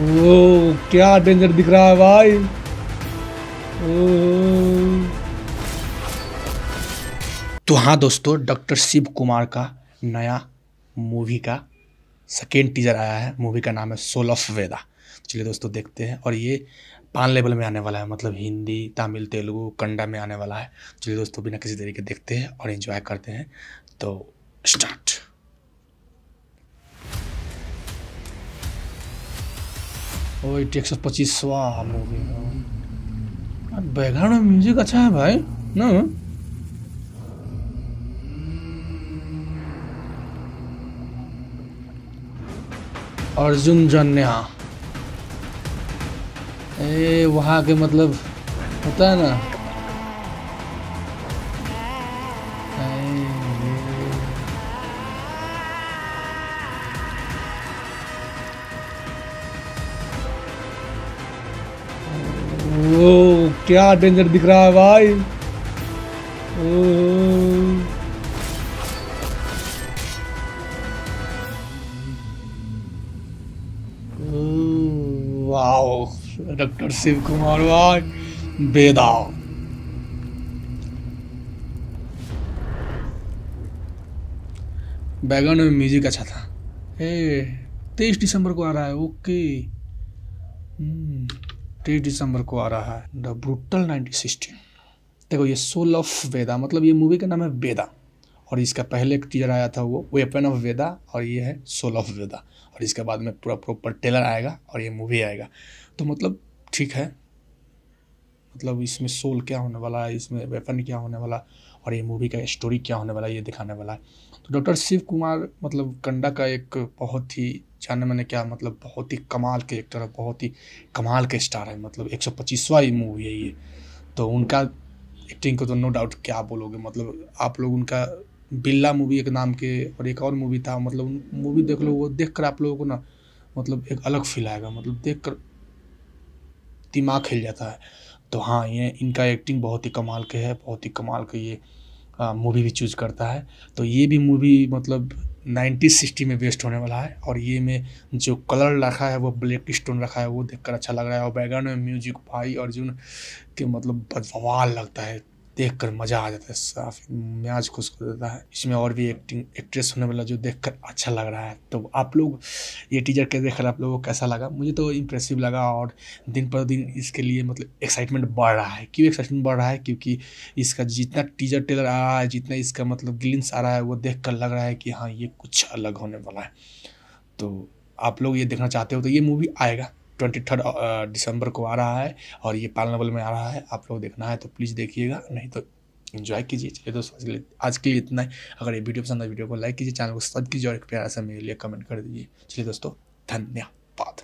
वो क्या डेंजर दिख रहा है भाई तो हाँ दोस्तों डॉक्टर शिव कुमार का नया मूवी का सेकेंड टीजर आया है मूवी का नाम है सोल ऑफ वेदा चलिए दोस्तों देखते हैं और ये पान लेवल में आने वाला है मतलब हिंदी तमिल तेलुगु कन्नडा में आने वाला है चलिए दोस्तों बिना किसी तरीके देखते हैं और एंजॉय करते हैं तो स्टार्ट ओ एक सौ पच्चीसवा मूवी बैकग्राउंड म्यूजिक अच्छा है भाई ना अर्जुन जन्या ए वहाँ के मतलब होता है ना क्या डेंजर दिख रहा है भाई वाओ डॉक्टर शिव कुमार भाई बेदाव बैकग्राउंड में म्यूजिक अच्छा था ए तेईस दिसंबर को आ रहा है ओके हम्म। तीस दिसंबर को आ रहा है द ब्रूटल नाइनटीन सिक्सटीन देखो ये सोल ऑफ वेदा मतलब ये मूवी का नाम है वेदा और इसका पहले एक टीजर आया था वो वेपन ऑफ वेदा और ये है सोल ऑफ वेदा और इसके बाद में पूरा प्रॉपर टेलर आएगा और ये मूवी आएगा तो मतलब ठीक है मतलब इसमें सोल क्या होने वाला है इसमें वेपन क्या होने वाला और ये मूवी का स्टोरी क्या होने वाला है ये दिखाने वाला है तो डॉक्टर शिव कुमार मतलब कंडा का एक बहुत ही जाने मैंने क्या मतलब बहुत ही कमाल के एक्टर है बहुत ही कमाल के स्टार है मतलब एक सौ पच्चीसवा ही मूवी है ये तो उनका एक्टिंग को तो नो डाउट क्या बोलोगे मतलब आप लोग उनका बिल्ला मूवी एक नाम के और एक और मूवी था मतलब मूवी देख लो वो देख कर आप लोगों को ना मतलब एक अलग फील आएगा मतलब देख कर दिमाग हिल जाता है तो हाँ ये इनका एक्टिंग बहुत ही कमाल के है बहुत ही कमाल के ये मूवी भी चूज़ करता है तो ये भी मूवी मतलब नाइन्टी सिक्सटी में बेस्ट होने वाला है और ये में जो कलर रखा है वो ब्लैक स्टोन रखा है वो देखकर अच्छा लग रहा है और बैकग्राउंड में म्यूजिक भाई अर्जुन के मतलब बदवाल लगता है देख कर मज़ा आ जाता है साफ म्याज खुश कर देता है इसमें और भी एक्टिंग एक्ट्रेस होने वाला जो देख कर अच्छा लग रहा है तो आप लोग ये टीजर के देख कर आप लोगों को कैसा लगा मुझे तो इम्प्रेसिव लगा और दिन पर दिन इसके लिए मतलब एक्साइटमेंट बढ़ रहा है क्यों एक्साइटमेंट बढ़ रहा है क्योंकि इसका जितना टीजर टेलर आ रहा है जितना इसका मतलब ग्लिंस आ रहा है वो देख कर लग रहा है कि हाँ ये कुछ अलग होने वाला है तो आप लोग ये देखना चाहते हो तो ये मूवी आएगा ट्वेंटी थर्ड दिसंबर को आ रहा है और ये पालनावल में आ रहा है आप लोग देखना है तो प्लीज़ देखिएगा नहीं तो इन्जॉय कीजिए चलिए दोस्तों आज के लिए इतना ही अगर ये वीडियो पसंद है वीडियो को लाइक कीजिए चैनल को सब्सक्राइब कीजिए और एक प्यारा सा मेरे लिए कमेंट कर दीजिए चलिए दोस्तों धन्यवाद